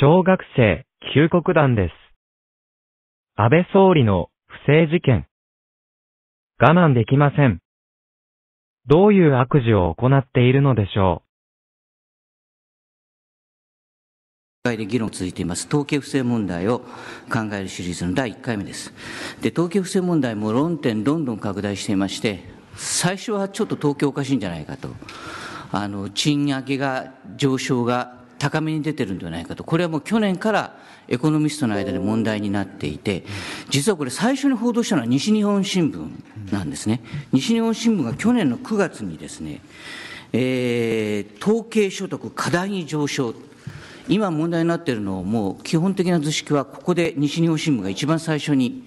小学生、旧国団です。安倍総理の不正事件。我慢できません。どういう悪事を行っているのでしょう。で議論続いています統計不正問題を考えるシリーズの第1回目ですで統計不正問題も論点どんどん拡大していまして最初はちょっと東京おかしいんじゃないかとあの賃上げが上昇が高めに出てるんではないかと、これはもう去年からエコノミストの間で問題になっていて、実はこれ、最初に報道したのは西日本新聞なんですね、西日本新聞が去年の9月にですね、えー、統計所得過大に上昇。今問題になっているのをもう基本的な図式はここで西日本新聞が一番最初に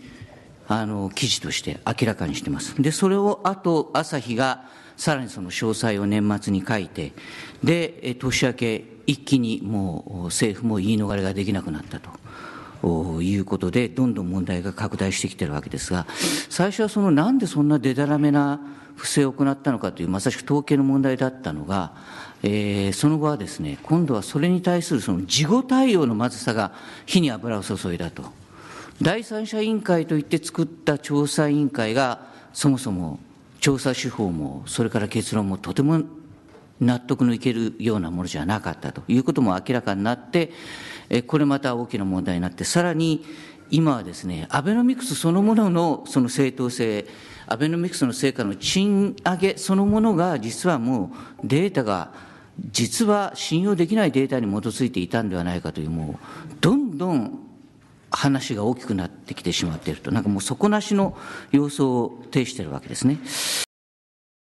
あの記事として明らかにしてます。で、それをあと朝日がさらにその詳細を年末に書いて、で、年明け一気にもう政府も言い逃れができなくなったと。いうことでどんどん問題が拡大してきてるわけですが最初はそのなんでそんなでたらめな不正を行ったのかというまさしく統計の問題だったのが、えー、その後はですね今度はそれに対するその事後対応のまずさが火に油を注いだと第三者委員会といって作った調査委員会がそもそも調査手法もそれから結論もとても納得のいけるようなものじゃなかったということも明らかになって、これまた大きな問題になって、さらに今はですね、アベノミクスそのもののその正当性、アベノミクスの成果の賃上げそのものが、実はもうデータが、実は信用できないデータに基づいていたんではないかという、もうどんどん話が大きくなってきてしまっていると、なんかもう底なしの様相を呈しているわけですね。